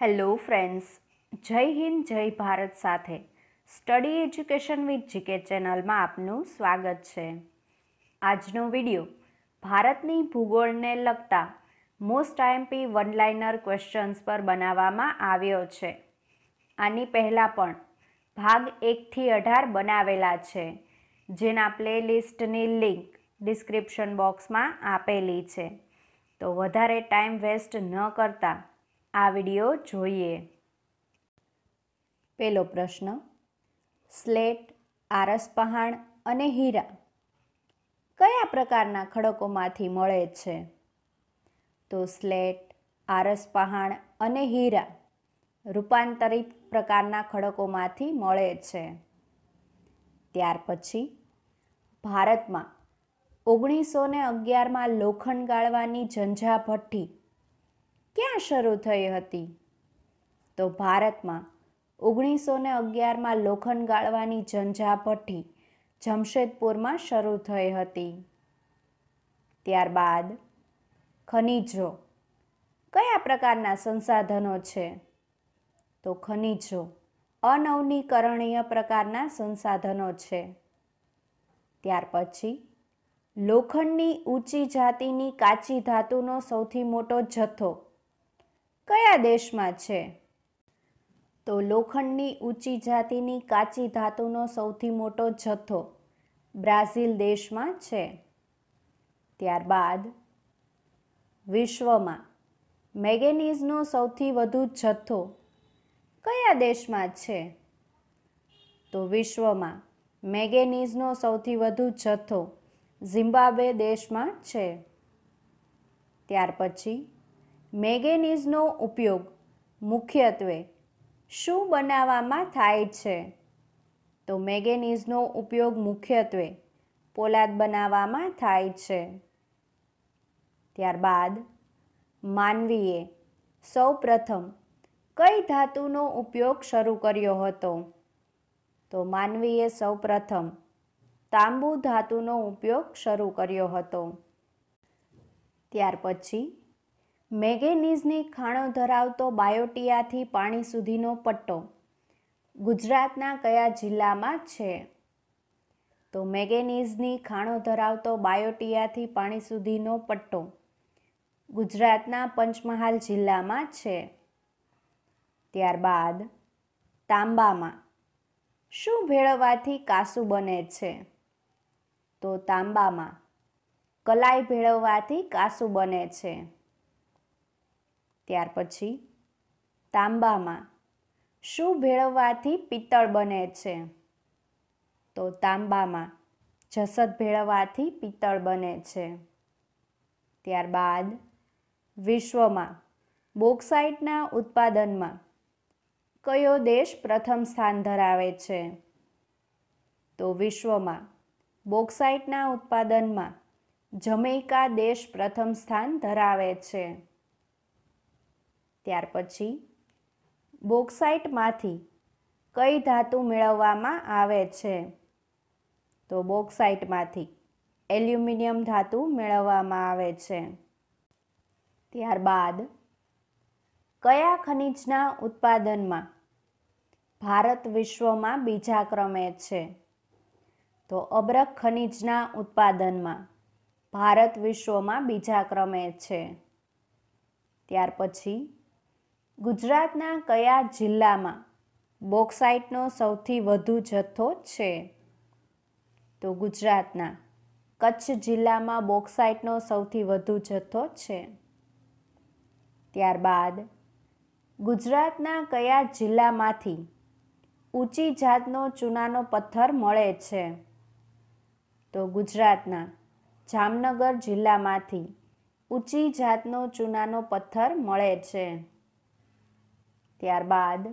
hello friends જય હિન્દ જય ભારત સાથે સ્ટડી એજ્યુકેશન વિથ જીકે ચેનલમાં આપનું સ્વાગત છે આજનો વિડીયો ભારતની ભૂગોળને લગતા most IMP one liner questions પર બનાવવામાં આવ્યો છે આની પહેલાં પણ ભાગ એકથી અઢાર બનાવેલા છે જેના પ્લેલિસ્ટની લિંક ડિસ્ક્રિપ્શન બોક્સમાં આપેલી છે તો વધારે ટાઈમ વેસ્ટ ન કરતાં આ વિડીયો જોઈએ પહેલો પ્રશ્ન સ્લેટ આરસપહાણ અને હીરા કયા પ્રકારના ખડકોમાંથી મળે છે તો સ્લેટ આરસપહાણ અને હીરા રૂપાંતરિત પ્રકારના ખડકોમાંથી મળે છે ત્યાર પછી ભારતમાં ઓગણીસો ને અગિયારમાં લોખંડ ગાળવાની ઝંઝા ભઠ્ઠી ક્યાં શરૂ થઈ હતી તો ભારતમાં ઓગણીસો ને અગિયારમાં લોખંડ ગાળવાની ઝંઝાભઠ્ઠી જમશેદપુરમાં શરૂ થઈ હતી ત્યારબાદ ખનિજો કયા પ્રકારના સંસાધનો છે તો ખનિજો અનવનીકરણીય પ્રકારના સંસાધનો છે ત્યાર પછી લોખંડની ઊંચી જાતિની કાચી ધાતુનો સૌથી મોટો જથ્થો કયા દેશમાં છે તો લોખંડની ઊંચી જાતિની કાચી ધાતુનો સૌથી મોટો જથ્થો બ્રાઝિલ દેશમાં છે ત્યારબાદ વિશ્વમાં મેગેનીઝનો સૌથી વધુ જથ્થો કયા દેશમાં છે તો વિશ્વમાં મેગેનીઝનો સૌથી વધુ જથ્થો ઝિમ્બાબ્વે દેશમાં છે ત્યાર પછી મેગેનીઝનો ઉપયોગ મુખ્યત્વે શું બનાવવામાં થાય છે તો મેગેનીઝનો ઉપયોગ મુખ્યત્વે પોલાદ બનાવવામાં થાય છે ત્યારબાદ માનવીએ સૌપ્રથમ કઈ ધાતુનો ઉપયોગ શરૂ કર્યો હતો તો માનવીએ સૌપ્રથમ તાંબુ ધાતુનો ઉપયોગ શરૂ કર્યો હતો ત્યાર પછી મેગેનીઝની ખાણો ધરાવતો બાયોટિયાથી પાણી સુધીનો પટ્ટો ગુજરાતના કયા જિલ્લામાં છે તો મેગેનીઝની ખાણો ધરાવતો બાયોટિયાથી પાણી સુધીનો પટ્ટો ગુજરાતના પંચમહાલ જિલ્લામાં છે ત્યારબાદ તાંબામાં શું ભેળવવાથી કાસુ બને છે તો તાંબામાં કલાઈ ભેળવવાથી કાસુ બને છે ત્યાર પછી તાંબામાં શું ભેળવવાથી પિત્તળ બને છે તો તાંબામાં જસત ભેળવવાથી પિત્તળ બને છે ત્યારબાદ વિશ્વમાં બોક્સાઇટના ઉત્પાદનમાં કયો દેશ પ્રથમ સ્થાન ધરાવે છે તો વિશ્વમાં બોક્સાઇટના ઉત્પાદનમાં જમૈકા દેશ પ્રથમ સ્થાન ધરાવે છે ત્યાર પછી બોક્સાઇટમાંથી કઈ ધાતુ મેળવવામાં આવે છે તો બોક્સાઇટમાંથી એલ્યુમિનિયમ ધાતુ મેળવવામાં આવે છે ત્યારબાદ કયા ખનિજના ઉત્પાદનમાં ભારત વિશ્વમાં બીજા ક્રમે છે તો અબરક ખનિજના ઉત્પાદનમાં ભારત વિશ્વમાં બીજા ક્રમે છે ત્યાર પછી ગુજરાતના કયા જિલ્લામાં બોક્સાઇટનો સૌથી વધુ જથ્થો છે તો ગુજરાતના કચ્છ જિલ્લામાં બોક્સાઇટનો સૌથી વધુ જથ્થો છે ત્યારબાદ ગુજરાતના કયા જિલ્લામાંથી ઊંચી જાતનો ચૂનાનો પથ્થર મળે છે તો ગુજરાતના જામનગર જિલ્લામાંથી ઊંચી જાતનો ચૂનાનો પથ્થર મળે છે ત્યારબાદ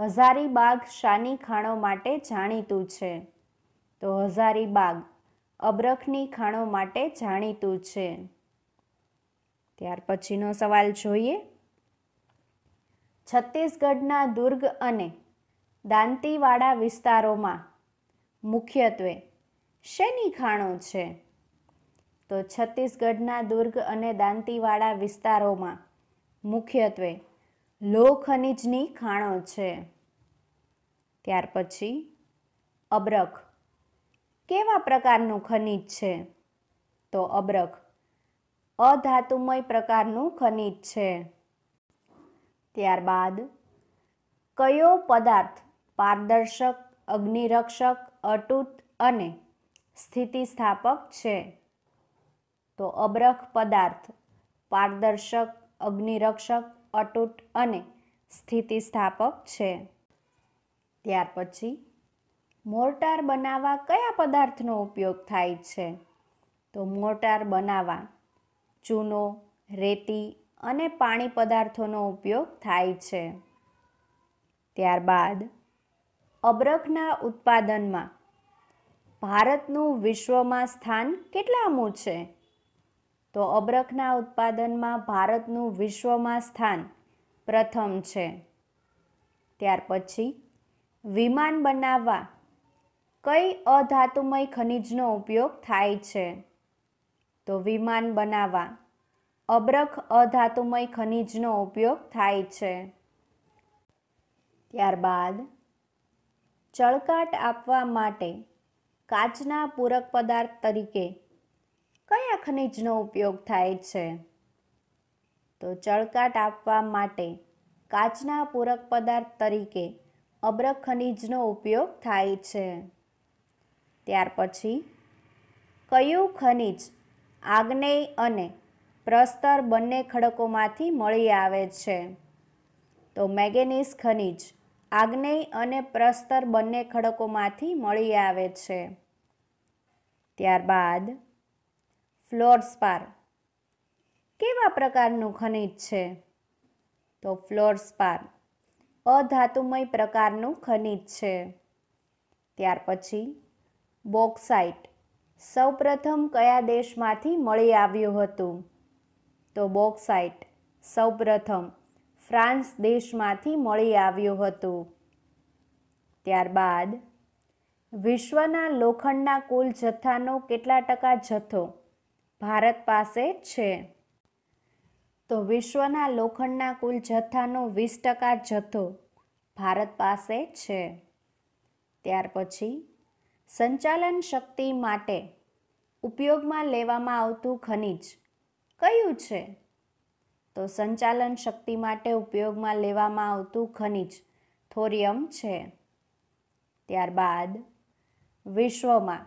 હઝારીબાગ શાની ખાણો માટે જાણીતું છે તો હઝારીબાગ અબ્રખની ખાણો માટે જાણીતું છે ત્યાર પછીનો સવાલ જોઈએ છત્તીસગઢના દુર્ગ અને દાંતીવાડા વિસ્તારોમાં મુખ્યત્વે શેની ખાણો છે તો છત્તીસગઢના દુર્ગ અને દાંતીવાડા વિસ્તારોમાં મુખ્યત્વે લોહ ખનિજની ખાણો છે ત્યાર પછી અબરખ કેવા પ્રકારનું ખનિજ છે તો અબરખ અધાતુમય પ્રકારનું ખનિજ છે ત્યારબાદ કયો પદાર્થ પારદર્શક અગ્નિરક્ષક અટૂટ અને સ્થિતિસ્થાપક છે તો અબરખ પદાર્થ પારદર્શક અગ્નિરક્ષક અટૂટ અને સ્થિતિસ્થાપક છે ત્યાર પછી મોર્ટાર બનાવવા કયા પદાર્થનો ઉપયોગ થાય છે તો મોર્ટાર બનાવવા ચૂનો રેતી અને પાણી પદાર્થોનો ઉપયોગ થાય છે ત્યારબાદ અબરખના ઉત્પાદનમાં ભારતનું વિશ્વમાં સ્થાન કેટલામું છે તો અબરખના ઉત્પાદનમાં ભારતનું વિશ્વમાં સ્થાન પ્રથમ છે ત્યાર પછી વિમાન બનાવવા કઈ અધાતુમય ખનિજનો ઉપયોગ થાય છે તો વિમાન બનાવવા અબરખ અધાતુમય ખનિજનો ઉપયોગ થાય છે ત્યારબાદ ચળકાટ આપવા માટે કાચના પૂરક પદાર્થ તરીકે કયા ખનિજનો ઉપયોગ થાય છે તો ચળકાટ આપવા માટે કાચના પૂરક પદાર્થ તરીકે અબ્રક ખનિજનો ઉપયોગ થાય છે ત્યાર પછી કયું ખનિજ આગ્નેય અને પ્રસ્તર બંને ખડકોમાંથી મળી આવે છે તો મેગેનિસ ખનિજ આગ્નેય અને પ્રસ્તર બંને ખડકોમાંથી મળી આવે છે ત્યારબાદ ફ્લોરસ્પાર કેવા પ્રકારનું ખનિજ છે તો ફ્લોરસ્પાર અધાતુમય પ્રકારનું ખનિજ છે ત્યાર પછી બોક્સાઇટ સૌપ્રથમ કયા દેશમાંથી મળી આવ્યું હતું તો બોક્સાઇટ સૌપ્રથમ ફ્રાન્સ દેશમાંથી મળી આવ્યું હતું ત્યારબાદ વિશ્વના લોખંડના કુલ જથ્થાનો કેટલા ટકા જથ્થો ભારત પાસે છે તો વિશ્વના લોખંડના કુલ જથ્થાનો વીસ ટકા જથ્થો ભારત પાસે છે ત્યાર પછી સંચાલન શક્તિ માટે ઉપયોગમાં લેવામાં આવતું ખનિજ કયું છે તો સંચાલન શક્તિ માટે ઉપયોગમાં લેવામાં આવતું ખનિજ થોરિયમ છે ત્યારબાદ વિશ્વમાં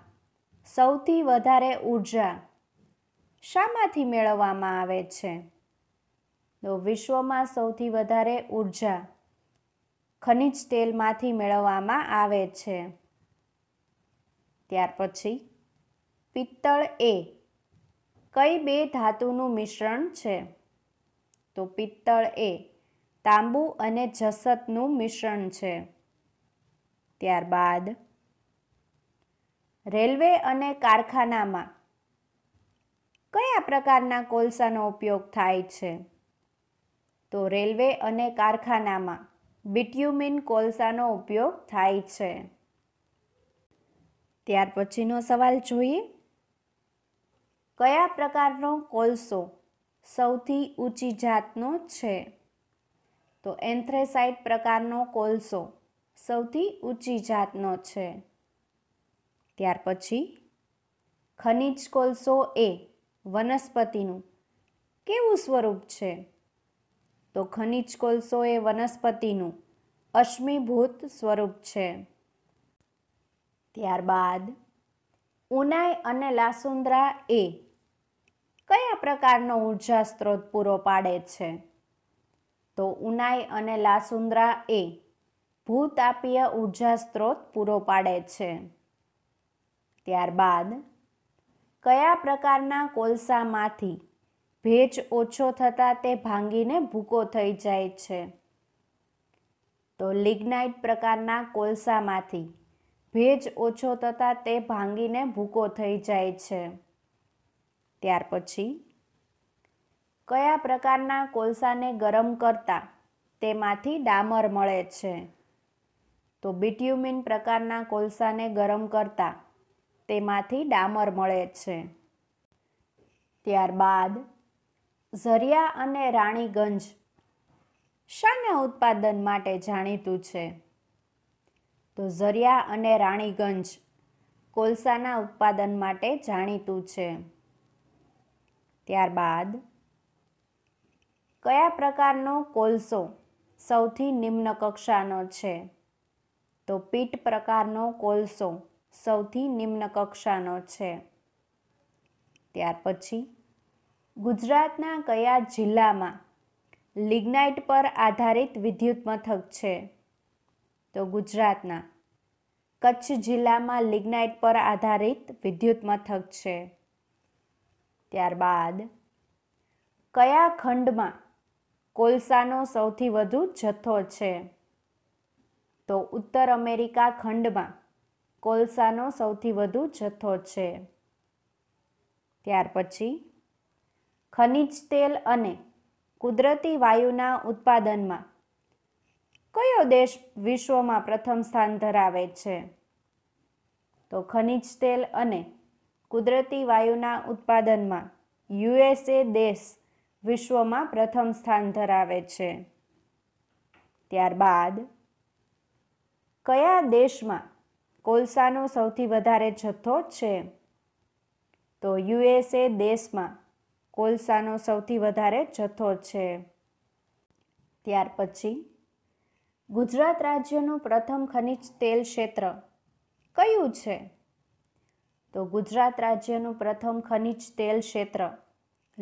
સૌથી વધારે ઊર્જા શામાંથી મેળવવામાં આવે છે તો વિશ્વમાં સૌથી વધારે ઉર્જા ખનિજ તેલમાંથી મેળવવામાં આવે છે ત્યાર પછી પિત્તળ એ કઈ બે ધાતુનું મિશ્રણ છે તો પિત્તળ એ તાંબુ અને જસતનું મિશ્રણ છે ત્યારબાદ રેલવે અને કારખાનામાં કયા પ્રકારના કોલસાનો ઉપયોગ થાય છે તો રેલવે અને કારખાનામાં બિટ્યુમિન કોલસાનો ઉપયોગ થાય છે ત્યાર પછીનો સવાલ જોઈએ કયા પ્રકારનો કોલસો સૌથી ઊંચી જાતનો છે તો એન્થ્રેસાઇટ પ્રકારનો કોલસો સૌથી ઊંચી જાતનો છે ત્યાર પછી ખનિજ કોલસો એ વનસ્પતિનું કેવું સ્વરૂપ છે તો ખનિજ કોલસો એ વનસ્પતિનું અશ્મિભૂત સ્વરૂપ છે ત્યારબાદ ઉનાઈ અને લાસુંદ્રા એ કયા પ્રકારનો ઊર્જા સ્ત્રોત પૂરો પાડે છે તો ઉનાઈ અને લાસુંદ્રા એ ભૂતાપીય ઉર્જા સ્ત્રોત પૂરો પાડે છે ત્યારબાદ કયા પ્રકારના કોલસામાંથી ભેજ ઓછો થતાં તે ભાંગીને ભૂકો થઈ જાય છે તો લિગ્નાઇટ પ્રકારના કોલસામાંથી ભેજ ઓછો થતાં તે ભાંગીને ભૂકો થઈ જાય છે ત્યાર પછી કયા પ્રકારના કોલસાને ગરમ કરતાં તેમાંથી ડામર મળે છે તો બિટ્યુમિન પ્રકારના કોલસાને ગરમ કરતાં તેમાંથી ડામર મળે છે ત્યારબાદ ઝરિયા અને રાણીગંજ શાના ઉત્પાદન માટે જાણીતું છે તો ઝરિયા અને રાણીગંજ કોલસાના ઉત્પાદન માટે જાણીતું છે ત્યારબાદ કયા પ્રકારનો કોલસો સૌથી નિમ્ન કક્ષાનો છે તો પીટ પ્રકારનો કોલસો સૌથી નિમ્ન કક્ષાનો છે ત્યાર પછી ગુજરાતના કયા જિલ્લામાં લિગ્નાઇટ પર આધારિત વિદ્યુત મથક છે તો ગુજરાતના કચ્છ જિલ્લામાં લિગ્નાઇટ પર આધારિત વિદ્યુત મથક છે ત્યારબાદ કયા ખંડમાં કોલસાનો સૌથી વધુ જથ્થો છે તો ઉત્તર અમેરિકા ખંડમાં કોલસાનો સૌથી વધુ જથ્થો છે ત્યાર પછી ખનિજ તેલ અને કુદરતી વાયુના ઉત્પાદનમાં કયો દેશ વિશ્વમાં પ્રથમ સ્થાન ધરાવે છે તો ખનિજ તેલ અને કુદરતી વાયુના ઉત્પાદનમાં યુએસએ દેશ વિશ્વમાં પ્રથમ સ્થાન ધરાવે છે ત્યારબાદ કયા દેશમાં કોલસાનો સૌથી વધારે જથ્થો છે તો યુએસએ દેશમાં કોલસાનો સૌથી વધારે જથ્થો છે ત્યાર પછી ગુજરાત રાજ્યનું પ્રથમ ખનિજ તેલ ક્ષેત્ર કયું છે તો ગુજરાત રાજ્યનું પ્રથમ ખનિજ તેલ ક્ષેત્ર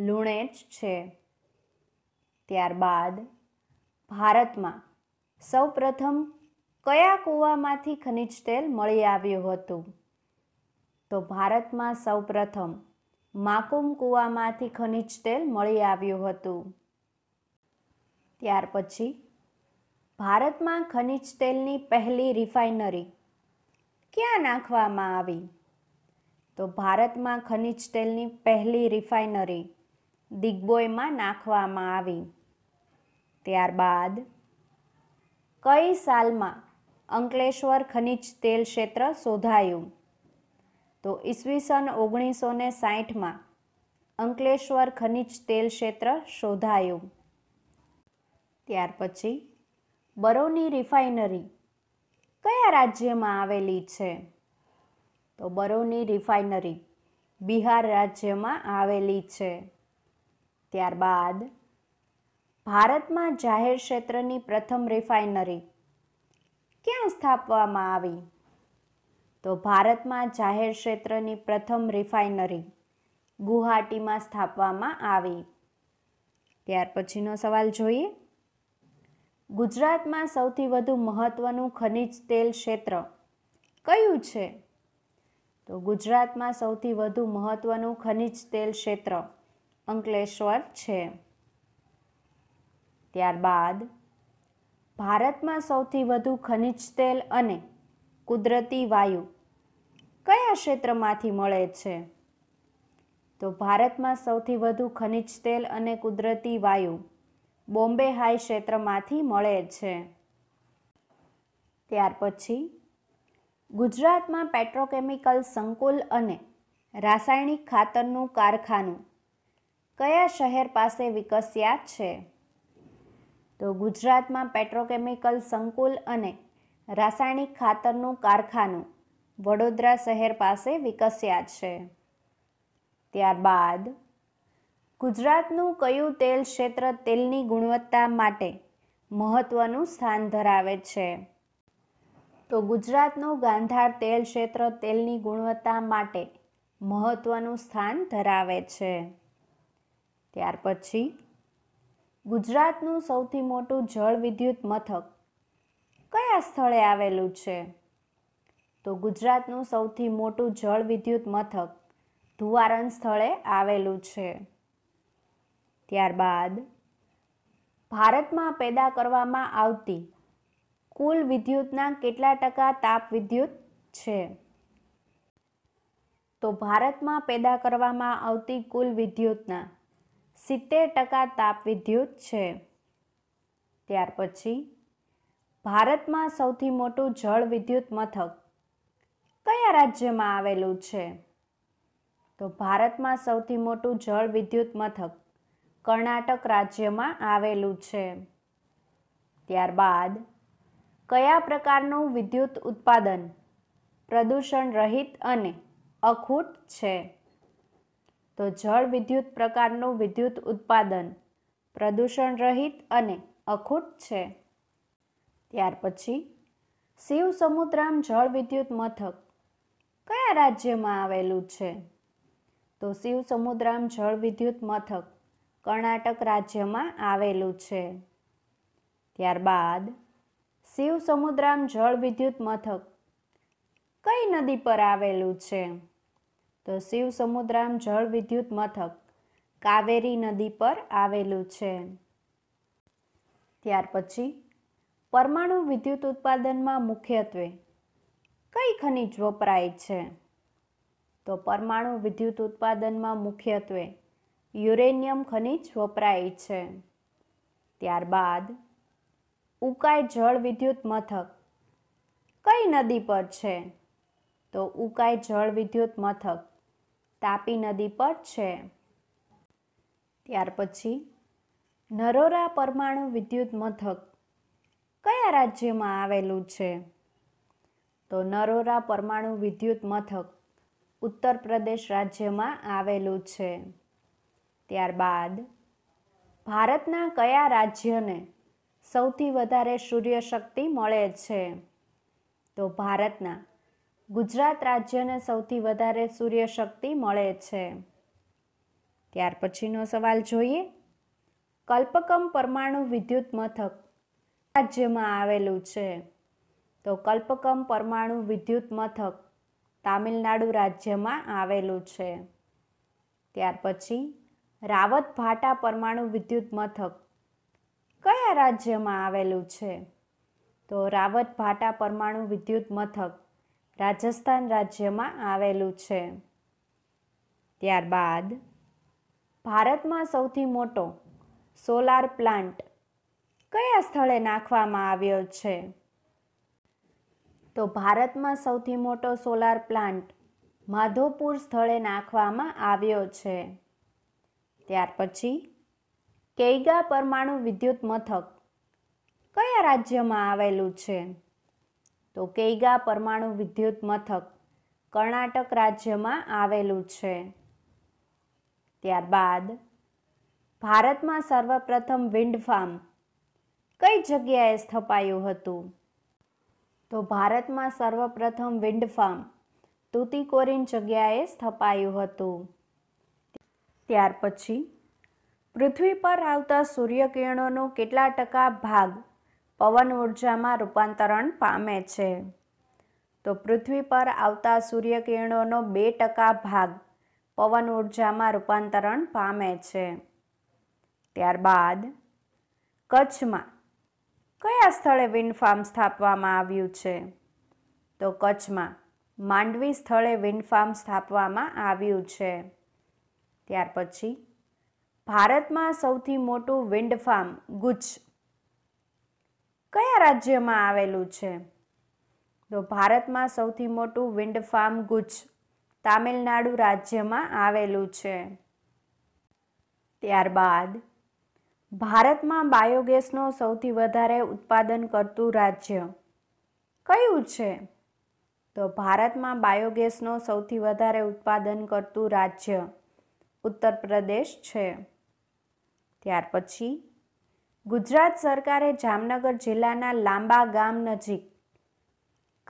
લુણેજ છે ત્યારબાદ ભારતમાં સૌપ્રથમ કયા કૂવામાંથી ખનિજ તેલ મળી આવ્યું હતું તો ભારતમાં સૌપ્રથમ માકુમ કૂવામાંથી ખનિજ તેલ મળી આવ્યું હતું ત્યાર પછી ભારતમાં ખનિજ તેલની પહેલી રિફાઇનરી ક્યાં નાખવામાં આવી તો ભારતમાં ખનિજ તેલની પહેલી રિફાઇનરી દિગ્બોયમાં નાખવામાં આવી ત્યારબાદ કઈ સાલમાં અંકલેશ્વર ખનિજ તેલ ક્ષેત્ર શોધાયું તો ઈસવીસન ઓગણીસો ને સાહીઠમાં અંકલેશ્વર ખનિજ તેલ ક્ષેત્ર શોધાયું ત્યાર પછી બરોની રિફાઇનરી કયા રાજ્યમાં આવેલી છે તો બરોની રિફાઇનરી બિહાર રાજ્યમાં આવેલી છે ત્યારબાદ ભારતમાં જાહેર ક્ષેત્રની પ્રથમ રિફાઇનરી ક્યાં સ્થાપવામાં આવી તો ભારતમાં જાહેર ક્ષેત્રની પ્રથમ રિફાઇનરી ગુવાહાટીમાં સ્થાપવામાં આવી ત્યાર પછીનો સવાલ જોઈએ ગુજરાતમાં સૌથી વધુ મહત્ત્વનું ખનિજ તેલ ક્ષેત્ર કયું છે તો ગુજરાતમાં સૌથી વધુ મહત્ત્વનું ખનિજ તેલ ક્ષેત્ર અંકલેશ્વર છે ત્યારબાદ ભારતમાં સૌથી વધુ ખનિજ તેલ અને કુદરતી વાયુ કયા ક્ષેત્રમાંથી મળે છે તો ભારતમાં સૌથી વધુ ખનિજ તેલ અને કુદરતી વાયુ બોમ્બે હાઈ ક્ષેત્રમાંથી મળે છે ત્યાર પછી ગુજરાતમાં પેટ્રોકેમિકલ સંકુલ અને રાસાયણિક ખાતરનું કારખાનું કયા શહેર પાસે વિકસ્યા છે તો ગુજરાતમાં પેટ્રોકેમિકલ સંકુલ અને રાસાયણિક ખાતરનું કારખાનું વડોદરા શહેર પાસે વિકસ્યા છે ત્યારબાદ ગુજરાતનું કયું તેલ ક્ષેત્ર તેલની ગુણવત્તા માટે મહત્વનું સ્થાન ધરાવે છે તો ગુજરાતનું ગાંધાર તેલ ક્ષેત્ર તેલની ગુણવત્તા માટે મહત્વનું સ્થાન ધરાવે છે ત્યાર પછી ગુજરાતનું સૌથી મોટું જળ વિદ્યુત મથક કયા સ્થળે આવેલું છે તો ગુજરાતનું સૌથી મોટું જળ વિદ્યુત મથક ધુવારણ સ્થળે આવેલું છે ત્યારબાદ ભારતમાં પેદા કરવામાં આવતી કુલ વિદ્યુતના કેટલા ટકા તાપ વિદ્યુત છે તો ભારતમાં પેદા કરવામાં આવતી કુલ વિદ્યુતના સિત્તેર ટકા તાપ વિદ્યુત છે ત્યાર પછી ભારતમાં સૌથી મોટું જળ વિદ્યુત મથક કયા રાજ્યમાં આવેલું છે તો ભારતમાં સૌથી મોટું જળ વિદ્યુત મથક કર્ણાટક રાજ્યમાં આવેલું છે ત્યારબાદ કયા પ્રકારનું વિદ્યુત ઉત્પાદન પ્રદૂષણ રહિત અને અખૂટ છે તો જળ વિદ્યુત પ્રકારનું વિદ્યુત ઉત્પાદન પ્રદૂષણ રહિત અને અખૂટ છે ત્યાર પછી શિવ સમુદ્રામ જળ વિદ્યુત મથક કયા રાજ્યમાં આવેલું છે તો શિવ સમુદ્રામ જળ વિદ્યુત મથક કર્ણાટક રાજ્યમાં આવેલું છે ત્યારબાદ શિવ સમુદ્રામ જળ વિદ્યુત મથક કઈ નદી પર આવેલું છે તો શિવ સમુદ્રામ જળ વિદ્યુત મથક કાવેરી નદી પર આવેલું છે ત્યાર પછી પરમાણુ વિદ્યુત ઉત્પાદનમાં મુખ્યત્વે કઈ ખનિજ વપરાય છે તો પરમાણુ વિદ્યુત ઉત્પાદનમાં મુખ્યત્વે યુરેનિયમ ખનિજ વપરાય છે ત્યારબાદ ઉકાઈ જળ વિદ્યુત મથક કઈ નદી પર છે તો ઉકાઈ જળ વિદ્યુત મથક તાપી નદી પર છે ત્યાર પછી નરોરા પરમાણુ વિદ્યુત મથક કયા રાજ્યમાં આવેલું છે તો નરોરા પરમાણુ વિદ્યુત મથક ઉત્તર પ્રદેશ રાજ્યમાં આવેલું છે ત્યારબાદ ભારતના કયા રાજ્યને સૌથી વધારે સૂર્યશક્તિ મળે છે તો ભારતના ગુજરાત રાજ્યને સૌથી વધારે સૂર્યશક્તિ મળે છે ત્યાર પછીનો સવાલ જોઈએ કલ્પકમ પરમાણુ વિદ્યુત મથક રાજ્યમાં આવેલું છે તો કલ્પકમ પરમાણુ વિદ્યુત મથક તામિલનાડુ રાજ્યમાં આવેલું છે ત્યાર પછી રાવત ભાટા પરમાણુ વિદ્યુત મથક કયા રાજ્યમાં આવેલું છે તો રાવત ભાટા પરમાણુ વિદ્યુત મથક રાજસ્થાન રાજ્યમાં આવેલું છે ત્યારબાદ ભારતમાં સૌથી મોટો સોલાર પ્લાન્ટ કયા સ્થળે નાખવામાં આવ્યો છે તો ભારતમાં સૌથી મોટો સોલાર પ્લાન્ટ માધોપુર સ્થળે નાખવામાં આવ્યો છે ત્યાર પછી કેઈગા પરમાણુ વિદ્યુત મથક કયા રાજ્યમાં આવેલું છે તો કેઈગા પરમાણુ વિદ્યુત મથક કર્ણાટક રાજ્યમાં આવેલું છે ત્યારબાદ ભારતમાં સર્વપ્રથમ વિન્ડ ફાર્મ કઈ જગ્યાએ સ્થપાયું હતું તો ભારતમાં સર્વપ્રથમ વિન્ડ ફાર્મ તુતીકોરીન જગ્યાએ સ્થપાયું હતું ત્યાર પછી પૃથ્વી પર આવતા સૂર્યકિરણોનો કેટલા ટકા ભાગ પવન ઉર્જામાં રૂપાંતરણ પામે છે તો પૃથ્વી પર આવતા સૂર્યકિરણોનો બે ટકા ભાગ પવન ઉર્જામાં રૂપાંતરણ પામે છે ત્યારબાદ કચ્છમાં કયા સ્થળે વિન્ડ ફાર્મ સ્થાપવામાં આવ્યું છે તો કચ્છમાં માંડવી સ્થળે વિન્ડ ફાર્મ સ્થાપવામાં આવ્યું છે ત્યાર પછી ભારતમાં સૌથી મોટું વિન્ડ ફાર્મ ગુચ્છ કયા રાજ્યમાં આવેલું છે તો ભારતમાં સૌથી મોટું વિન્ડ ફાર્મ ગુજ તામિલનાડુ રાજ્યમાં આવેલું છે ત્યારબાદ ભારતમાં બાયોગેસનો સૌથી વધારે ઉત્પાદન કરતું રાજ્ય કયું છે તો ભારતમાં બાયોગેસનો સૌથી વધારે ઉત્પાદન કરતું રાજ્ય ઉત્તર પ્રદેશ છે ત્યાર પછી ગુજરાત સરકારે જામનગર જિલ્લાના લાંબા ગામ નજીક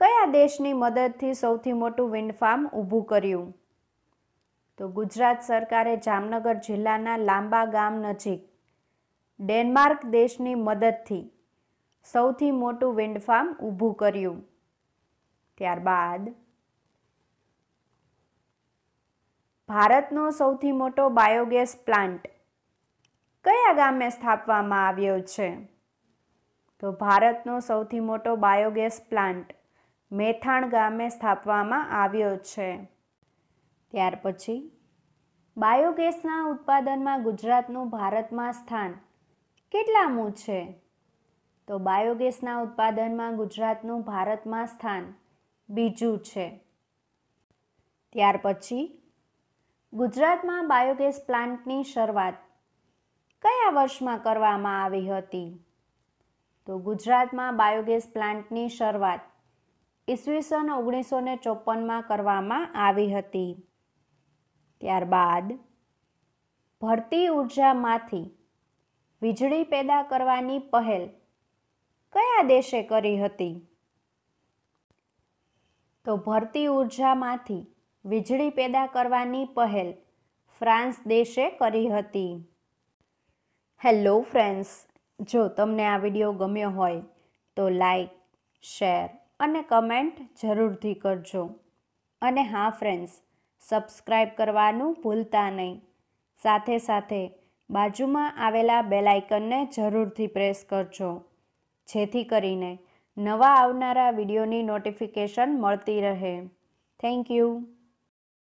કયા દેશની મદદથી સૌથી મોટું વિન્ડ ફાર્મ ઊભું કર્યું તો ગુજરાત સરકારે જામનગર જિલ્લાના લાંબા ગામ નજીક ડેનમાર્ક દેશની મદદથી સૌથી મોટું વિન્ડ ફાર્મ ઊભું કર્યું ત્યારબાદ ભારતનો સૌથી મોટો બાયોગેસ પ્લાન્ટ કયા ગામે સ્થાપવામાં આવ્યો છે તો ભારતનો સૌથી મોટો બાયોગેસ પ્લાન્ટ મેથાણ ગામે સ્થાપવામાં આવ્યો છે ત્યાર પછી બાયોગેસના ઉત્પાદનમાં ગુજરાતનું ભારતમાં સ્થાન કેટલામું છે તો બાયોગેસના ઉત્પાદનમાં ગુજરાતનું ભારતમાં સ્થાન બીજું છે ત્યાર પછી ગુજરાતમાં બાયોગેસ પ્લાન્ટની શરૂઆત કયા વર્ષમાં કરવામાં આવી હતી તો ગુજરાતમાં બાયોગેસ પ્લાન્ટની શરૂઆત ઈસવીસન ઓગણીસો ને ચોપનમાં કરવામાં આવી હતી ત્યારબાદ ભરતી ઉર્જામાંથી વીજળી પેદા કરવાની પહેલ કયા દેશે કરી હતી તો ભરતી ઉર્જામાંથી વીજળી પેદા કરવાની પહેલ ફ્રાન્સ દેશે કરી હતી હેલો ફ્રેન્ડ્સ જો તમને આ વિડીયો ગમ્યો હોય તો લાઈક શેર અને કમેન્ટ જરૂરથી કરજો અને હા ફ્રેન્ડ્સ સબસ્ક્રાઈબ કરવાનું ભૂલતા નહીં સાથે સાથે બાજુમાં આવેલા બેલ જરૂરથી પ્રેસ કરજો જેથી કરીને નવા આવનારા વિડીયોની નોટિફિકેશન મળતી રહે થેન્ક યુ